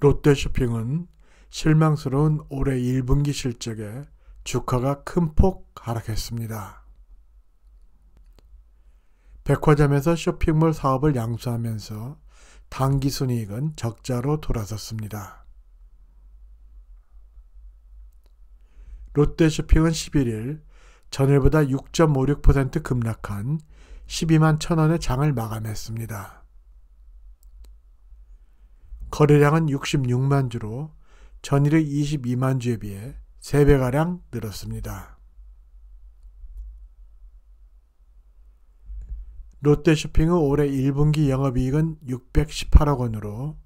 롯데쇼핑은 실망스러운 올해 1분기 실적에 주가가 큰 폭 하락했습니다. 백화점에서 쇼핑몰 사업을 양수하면서 당기 순이익은 적자로 돌아섰습니다. 롯데쇼핑은 11일 전일보다 6.56% 급락한 12만 천원의 장을 마감했습니다. 거래량은 66만 주로 전일의 22만 주에 비해 3배가량 늘었습니다. 롯데쇼핑의 올해 1분기 영업이익은 618억 원으로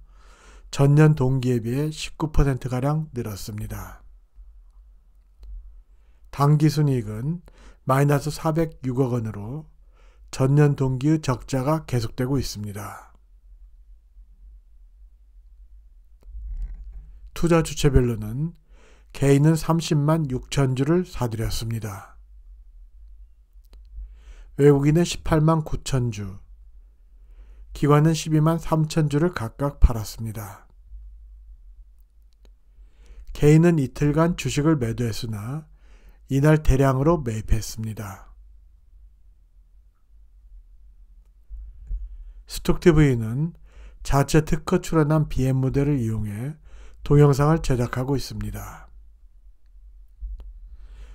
전년 동기에 비해 19%가량 늘었습니다. 당기순이익은 마이너스 406억 원으로 전년 동기의 적자가 계속되고 있습니다. 투자 주체별로는 개인은 30만 6천 주를 사들였습니다. 외국인은 18만 9천 주, 기관은 12만 3천 주를 각각 팔았습니다. 개인은 이틀간 주식을 매도했으나 이날 대량으로 매입했습니다. 스톡TV는 자체 특허 출원한 BM 모델을 이용해 동영상을 제작하고 있습니다.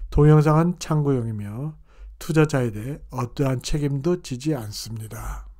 동영상은 참고용이며 투자자에 대해 어떠한 책임도 지지 않습니다.